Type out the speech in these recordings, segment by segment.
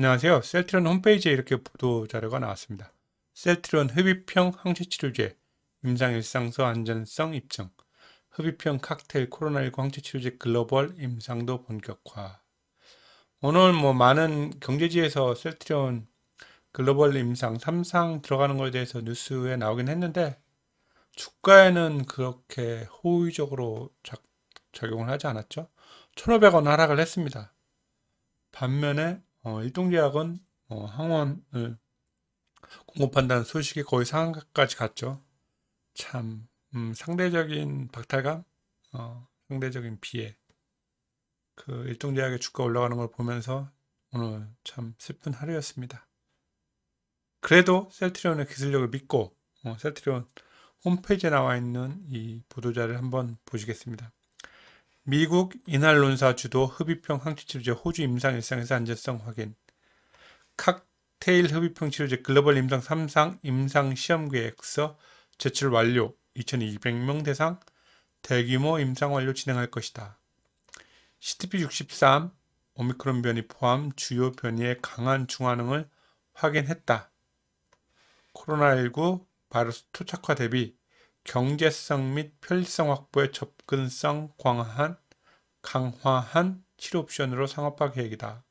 안녕하세요. 셀트론 홈페이지에 이렇게 보도 자료가 나왔습니다. 셀트론 흡입형 항체치료제 임상일상서 안전성 입증 흡입형 칵테일 코로나19 항체치료제 글로벌 임상도 본격화 오늘 뭐 많은 경제지에서 셀트리온 글로벌 임상 3상 들어가는 거에 대해서 뉴스에 나오긴 했는데 주가에는 그렇게 호의적으로 작, 작용을 하지 않았죠. 1,500원 하락을 했습니다. 반면에 어, 일동제약은 어, 항원을 공급한다는 소식이 거의 상한가까지 갔죠. 참 음, 상대적인 박탈감, 어, 상대적인 피해. 그 일동제약의 주가 올라가는 걸 보면서 오늘 참 슬픈 하루였습니다. 그래도 셀트리온의 기술력을 믿고 어, 셀트리온 홈페이지에 나와 있는 이 보도자를 한번 보시겠습니다. 미국 이날론사 주도 흡입형 항체치료제 호주 임상 일상에서 안전성 확인. 칵테일 흡입형 치료제 글로벌 임상 3상 임상 시험 계획서 제출 완료 2200명 대상 대규모 임상 완료 진행할 것이다. CTP63 오미크론 변이 포함 주요 변이의 강한 중화능을 확인했다. 코로나19 바이러스 토착화 대비 경제성 및 편리성 확보에 접근성 강화한 강화한 치료 옵션으로 상업화 계획이다.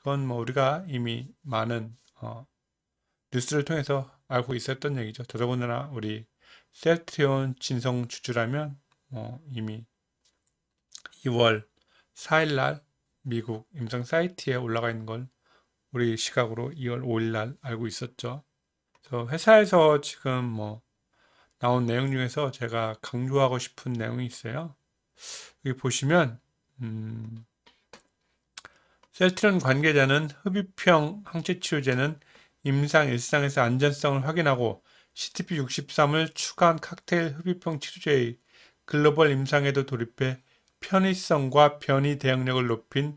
이건 뭐 우리가 이미 많은 어, 뉴스를 통해서 알고 있었던 얘기죠. 더더군다나 우리 셀트리온 진성 주주라면 어, 이미 2월 4일날 미국 임상 사이트에 올라가 있는 걸 우리 시각으로 2월 5일날 알고 있었죠. 그래서 회사에서 지금 뭐 나온 내용 중에서 제가 강조하고 싶은 내용이 있어요. 여기 보시면 음, 셀트론 관계자는 흡입형 항체치료제는 임상 일상에서 안전성을 확인하고 CTP63을 추가한 칵테일 흡입형 치료제의 글로벌 임상에도 돌입해 편의성과 변이 대응력을 높인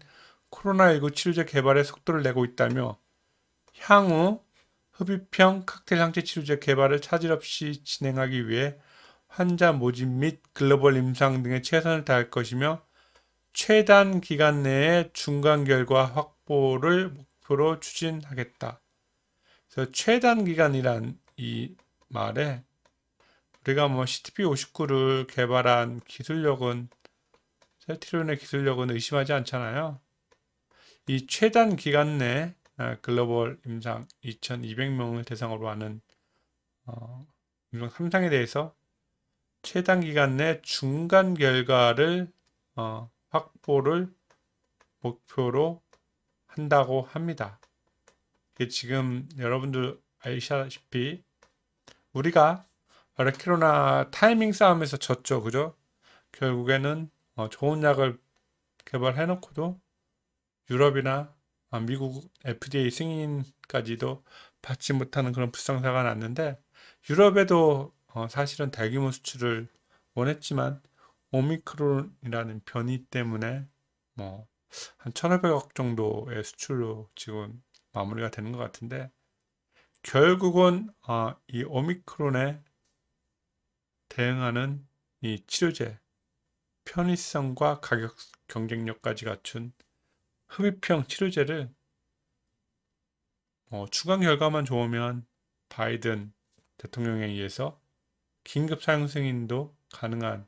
코로나19 치료제 개발에 속도를 내고 있다며 향후 흡입형 칵테일 항체 치료제 개발을 차질 없이 진행하기 위해 환자 모집 및 글로벌 임상 등에 최선을 다할 것이며 최단 기간 내에 중간 결과 확보를 목표로 추진하겠다. 그래서 최단 기간이란 이 말에 우리가 뭐 CTP59를 개발한 기술력은 셀트리온의 기술력은 의심하지 않잖아요. 이 최단 기간 내 아, 글로벌 임상 2200명을 대상으로 하는 어, 임상 3상에 대해서 최단 기간 내 중간 결과를 어, 확보를 목표로 한다고 합니다. 이게 지금 여러분들 아시다시피 우리가 레키로나 타이밍 싸움에서 졌죠. 그죠? 결국에는 어, 좋은 약을 개발해 놓고도 유럽이나 아, 미국 FDA 승인까지도 받지 못하는 그런 불상사가 났는데 유럽에도 어, 사실은 대규모 수출을 원했지만 오미크론이라는 변이 때문에 뭐한 1,500억 정도의 수출로 지금 마무리가 되는 것 같은데 결국은 어, 이 오미크론에 대응하는 이 치료제 편의성과 가격 경쟁력까지 갖춘 흡입형 치료제를 어, 추가 결과만 좋으면 바이든 대통령에 의해서 긴급 사용 승인도 가능한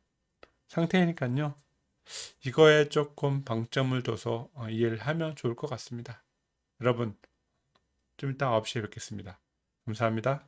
상태니까요. 이 이거에 조금 방점을 둬서 어, 이해를 하면 좋을 것 같습니다. 여러분, 좀 이따 9시에 뵙겠습니다. 감사합니다.